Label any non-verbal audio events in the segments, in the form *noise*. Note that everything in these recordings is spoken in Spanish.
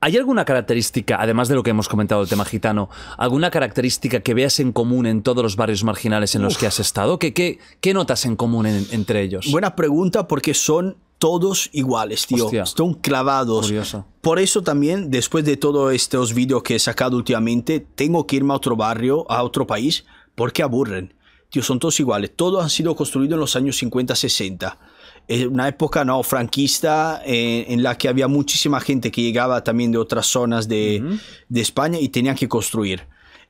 ¿Hay alguna característica, además de lo que hemos comentado del tema gitano, alguna característica que veas en común en todos los barrios marginales en los que has estado? ¿Qué, qué, notas en común entre ellos? Buena pregunta porque son todos iguales, tío. Están clavados. Por eso también, después de todos estos vídeos que he sacado últimamente, tengo que irme a otro barrio, a otro país, porque aburren. Tío, son todos iguales. Todos han sido construidos en los años 50-60 una época no franquista eh, en la que había muchísima gente que llegaba también de otras zonas de, España y tenían que construir.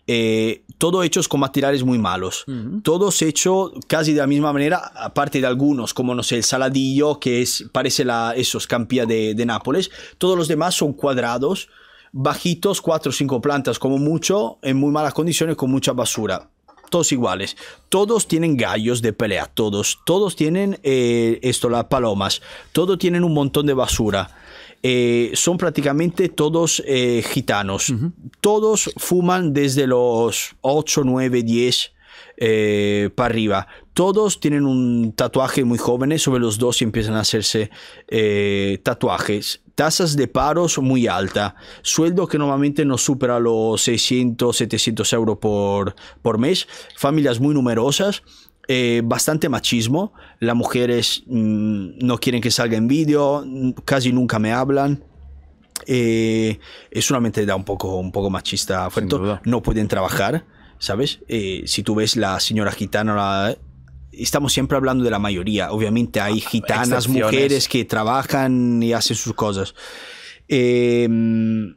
Eh, todo hecho con materiales muy malos, Todo hecho todos hechos casi de la misma manera, aparte de algunos, como no sé, el saladillo, que es, parece la esos escampía de Nápoles, todos los demás son cuadrados, bajitos, cuatro o cinco plantas como mucho, en muy malas condiciones, con mucha basura todos iguales, todos tienen gallos de pelea, todos, todos tienen eh, esto, las palomas, todos tienen un montón de basura. Eh, son prácticamente todos eh, gitanos. Todos fuman desde los 8, 9, 10 para arriba. Todos tienen un tatuaje muy joven sobre los dos empiezan a hacerse tatuajes tasas de paros muy alta sueldo que normalmente no supera los 600, 700 euros por, por mes, familias muy numerosas, eh, bastante machismo, las mujeres mm, no quieren que salga en vídeo, casi nunca me hablan. Eh, es una da un poco, un poco machista, no pueden trabajar. ¿sabes? Eh, si tú ves la señora gitana estamos siempre hablando de la mayoría. Obviamente hay ah, gitanas, mujeres que trabajan y hacen sus cosas. Em,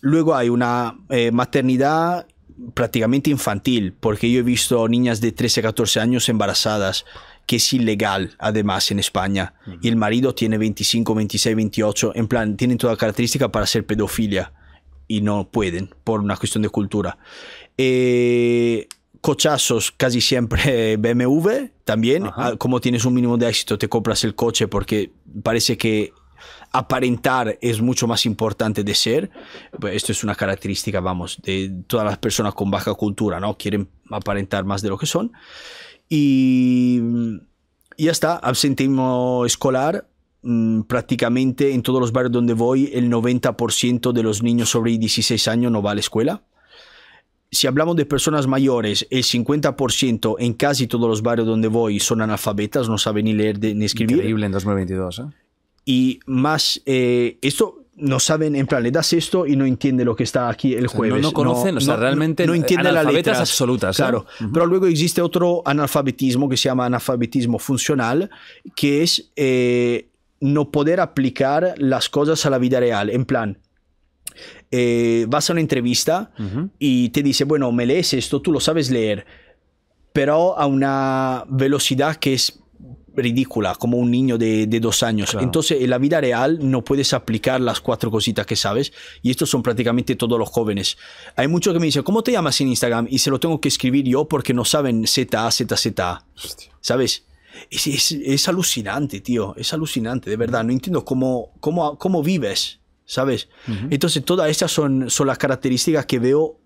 luego hay una eh, maternidad prácticamente infantil, porque yo he visto niñas de 13 14 años embarazadas, que es ilegal además en España. Y el marido tiene 25, 26, 28, en plan, tienen toda característica para ser pedofilia y no pueden por una cuestión de cultura. Eh, cochazos casi siempre eh, BMW también. Ah, como tienes un mínimo de éxito, te compras el coche porque parece que aparentar es mucho más importante de ser. Pues esto es una característica, vamos, de todas las personas con baja cultura, ¿no? Quieren aparentar más de lo que son. Y ya está, absentismo escolar. Mm, prácticamente en todos los barrios donde voy, el 90% de los niños sobre 16 años no va a la escuela si hablamos de personas mayores, el 50% en casi todos los barrios donde voy son analfabetas, no saben ni leer ni escribir. Increíble en 2022. ¿eh? Y más, eh, esto no saben, en plan, le das esto y no entiende lo que está aquí el jueves. no, no, conocen, no, o sea, realmente no, las letras, absolutas. ¿eh? Claro, pero luego existe otro analfabetismo que se llama analfabetismo funcional, que es no poder aplicar las cosas a la vida real. En plan, eh, vas a una entrevista y te dice, bueno, me lees esto, tú lo sabes leer, pero a una velocidad que es ridícula, como un niño de, de dos años. Entonces, en la vida real no puedes aplicar las cuatro cositas que sabes, y estos son prácticamente todos los jóvenes. Hay muchos que me dicen, ¿cómo te llamas en Instagram? Y se lo tengo que escribir yo porque no saben ZA, ZA. ¿Sabes? Es, es, alucinante, tío, es alucinante, de verdad. No entiendo cómo, cómo, cómo vives. ¿sabes? Entonces todas estas son, son las características que veo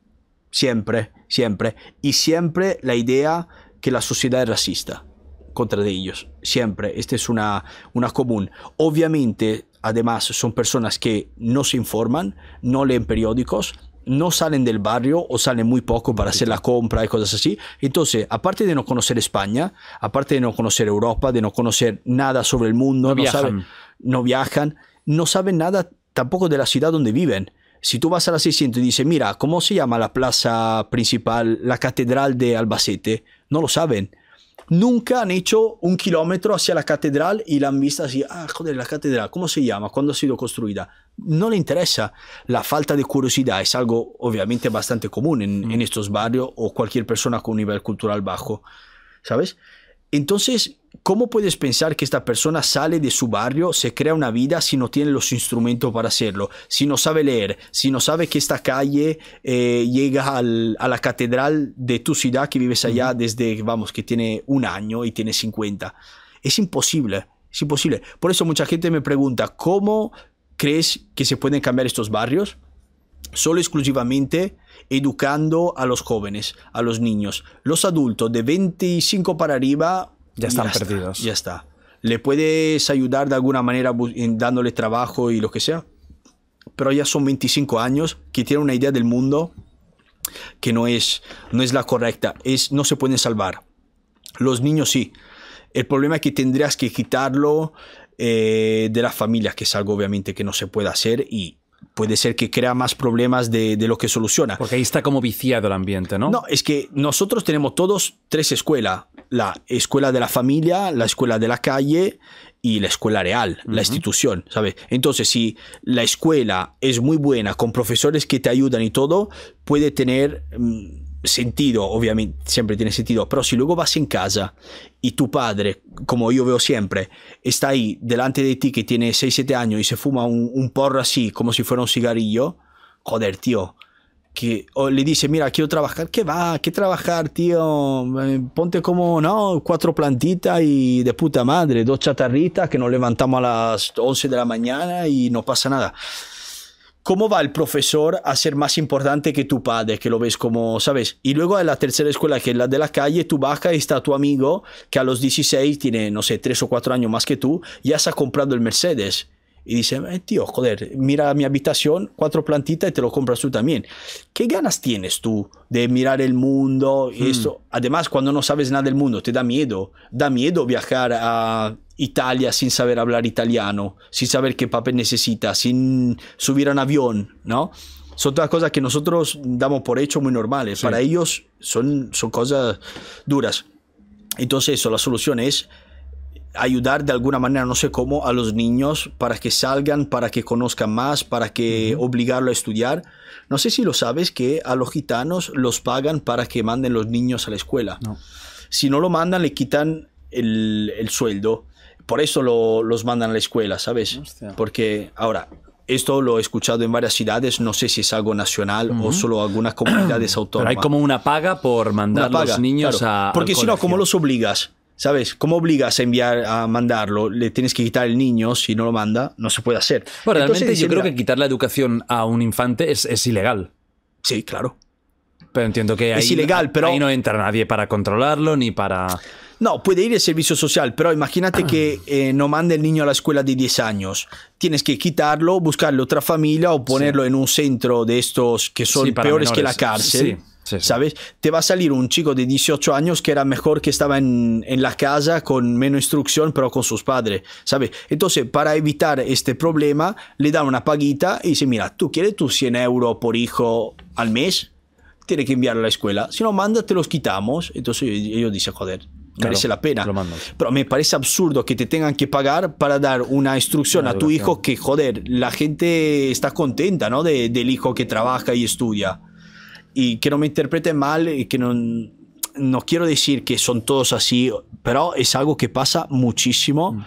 siempre, siempre. Y siempre la idea que la sociedad es racista contra de ellos, siempre. Esta es una, una común. Obviamente, además, son personas que no se informan, no leen periódicos, no salen del barrio o salen muy poco para hacer la compra y cosas así. Entonces, aparte de no conocer España, aparte de no conocer Europa, de no conocer nada sobre el mundo, no, saben, no, viajan, no saben nada tampoco de la ciudad donde viven. Si tú vas a la 600 y dices, mira, ¿cómo se llama la plaza principal, la catedral de Albacete? No lo saben. Nunca han hecho un kilómetro hacia la catedral y la han visto así, ah, joder, la catedral, ¿cómo se llama? ¿Cuándo ha sido construida? No le interesa. La falta de curiosidad es algo obviamente bastante común en, mm. estos barrios o cualquier persona con un nivel cultural bajo, ¿sabes? Entonces, ¿Cómo puedes pensar que esta persona sale de su barrio, se crea una vida si no tiene los instrumentos para hacerlo? Si no sabe leer, si no sabe que esta calle eh, llega a la catedral de tu ciudad que vives allá desde, vamos, que tiene un año y tiene 50. Es imposible, es imposible. Por eso mucha gente me pregunta, ¿cómo crees que se pueden cambiar estos barrios? Solo exclusivamente educando a los jóvenes, a los niños. Los adultos de 25 para arriba ya están perdidos. ya está. Le puedes ayudar de alguna manera dándole trabajo y lo que sea. Pero ya son 25 años que tienen una idea del mundo que no es, no es la correcta. Es, no se pueden salvar. Los niños sí. El problema es que tendrías que quitarlo eh, de la familia que es algo obviamente que no se puede hacer y puede ser que crea más problemas de, de, lo que soluciona. Porque ahí está como viciado el ambiente, ¿no? No, es que nosotros tenemos todos tres escuelas la escuela de la familia, la escuela de la calle y la escuela real, la institución, ¿sabes? Entonces, si la escuela es muy buena, con profesores que te ayudan y todo, puede tener mm, sentido, obviamente, siempre tiene sentido, pero si luego vas en casa y tu padre, como yo veo siempre, está ahí delante de ti que tiene 6, 7 años y se fuma un, un porro así, como si fuera un cigarrillo, joder, tío, que le dice, mira, quiero trabajar, ¿qué va? ¿Qué trabajar, tío? Eh, ponte como, no, cuatro plantitas y de puta madre, dos chatarritas que nos levantamos a las 11 de la mañana y no pasa nada. ¿Cómo va el profesor a ser más importante que tu padre, que lo ves como, sabes? Y luego en la tercera escuela, que es la de la calle, tú bajas y está tu amigo, que a los 16 tiene, no sé, tres o cuatro años más que tú, ya se ha comprado el Mercedes y dice, eh, tío, joder, mira mi habitación, cuatro plantitas y te lo compras tú también. ¿Qué ganas tienes tú de mirar el mundo y hmm. esto? Además, cuando no sabes nada del mundo, te da miedo. Da miedo viajar a Italia sin saber hablar italiano, sin saber qué papel necesitas, sin subir a un avión, ¿no? Son todas cosas que nosotros damos por hecho muy normales. Para ellos son, son cosas duras. Entonces eso, la solución es ayudar de alguna manera, no sé cómo, a los niños para que salgan, para que conozcan más, para que obligarlos a estudiar. No sé si lo sabes que a los gitanos los pagan para que manden los niños a la escuela. Si no lo mandan, le quitan el, sueldo. Por eso lo, los mandan a la escuela, ¿sabes? Porque ahora, esto lo he escuchado en varias ciudades, no sé si es algo nacional o solo algunas comunidades autónomas. Pero hay como una paga por mandar a los niños a... Porque si no, ¿cómo los obligas? ¿Sabes? ¿Cómo obligas a enviar, a mandarlo? Le tienes que quitar el niño si no lo manda. No se puede hacer. Bueno, realmente yo creo que quitar la educación a un infante es, ilegal. Sí, claro. Pero entiendo que ahí, es ilegal, pero... ahí no entra nadie para controlarlo ni para... No, puede ir el servicio social, pero imagínate que *clears throat* eh, no manda el niño a la escuela de 10 años. Tienes que quitarlo, buscarle otra familia o ponerlo en un centro de estos que son peores que la cárcel. Sí ¿Sabes? Te va a salir un chico de 18 años que era mejor que estaba en, la casa con menos instrucción, pero con sus padres, ¿sabes? Entonces, para evitar este problema, le dan una paguita y dice, mira, tú quieres tus 100 euros por hijo al mes, tiene que enviarlo a la escuela. Si no manda, te los quitamos. Entonces ellos dicen, joder, merece la pena. Pero me parece absurdo que te tengan que pagar para dar una instrucción a tu hijo que, joder, la gente está contenta, ¿no? del hijo que trabaja y estudia y que no me interpreten mal, y que no, no quiero decir que son todos así, pero es algo que pasa muchísimo. Mm.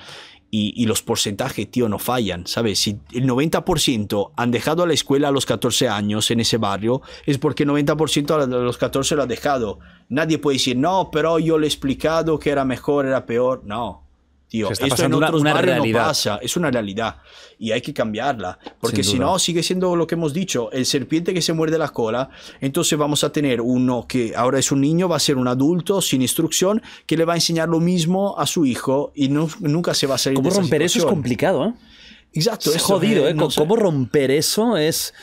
Y, y, los porcentajes, tío, no fallan, ¿sabes? Si el 90% han dejado la escuela a los 14 años en ese barrio, es porque el 90% a los 14 lo ha dejado. Nadie puede decir, no, pero yo le he explicado que era mejor, era peor. No, Tío, en una, realidad. es una realidad y hay que cambiarla, porque si no sigue siendo lo que hemos dicho, el serpiente que se muerde la cola, entonces vamos a tener uno que ahora es un niño, va a ser un adulto sin instrucción que le va a enseñar lo mismo a su hijo y nunca se va a salir ¿Cómo de romper eso es complicado, eh? Exacto, es jodido, eh, ¿Cómo romper eso es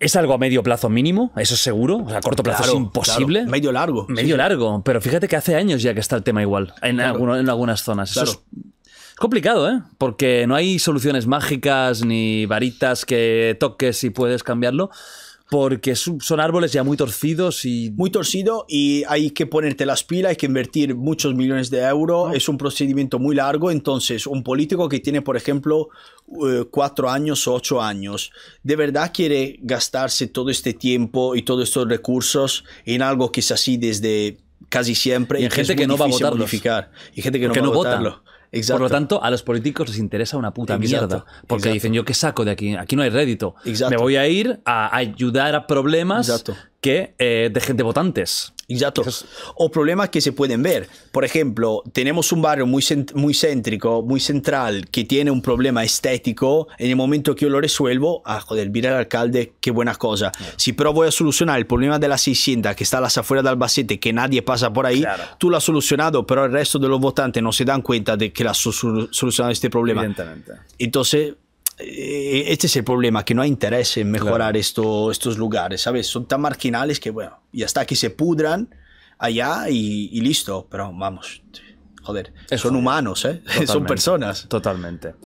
es algo a medio plazo mínimo, eso es seguro. a corto plazo es imposible. Claro. Medio largo. Medio largo. Pero fíjate que hace años ya que está el tema igual, en, algunas zonas. es complicado, ¿eh? Porque no hay soluciones mágicas ni varitas que toques y puedes cambiarlo porque son árboles ya muy torcidos y... Muy torcido y hay que ponerte las pilas, hay que invertir muchos millones de euros, es un procedimiento muy largo, entonces un político que tiene, por ejemplo, eh, cuatro años o ocho años, ¿de verdad quiere gastarse todo este tiempo y todos estos recursos en algo que es así desde casi siempre y, gente que, no va a votarlo. y gente que no va a votarlo. Por lo tanto, a los políticos les interesa una puta mierda. Porque dicen, yo qué saco de aquí, aquí no hay rédito. Me voy a ir a ayudar a problemas que eh, de, gente votantes. Exacto. O problemas que se pueden ver. Por ejemplo, tenemos un barrio muy, muy céntrico, muy central, que tiene un problema estético. En el momento que yo lo resuelvo, ah, joder, mira al alcalde, qué buena cosa. Si pero voy a solucionar el problema de la 600 que está a las afueras de Albacete, que nadie pasa por ahí, tú lo has solucionado, pero el resto de los votantes no se dan cuenta de que la has solucionado este problema. Entonces, eh, este es el problema, que no hay interés en mejorar estos lugares, ¿sabes? Son tan marginales que, bueno, y hasta aquí se pudran allá y, listo, pero vamos, joder, son humanos, ¿eh? *laughs* son personas. Totalmente.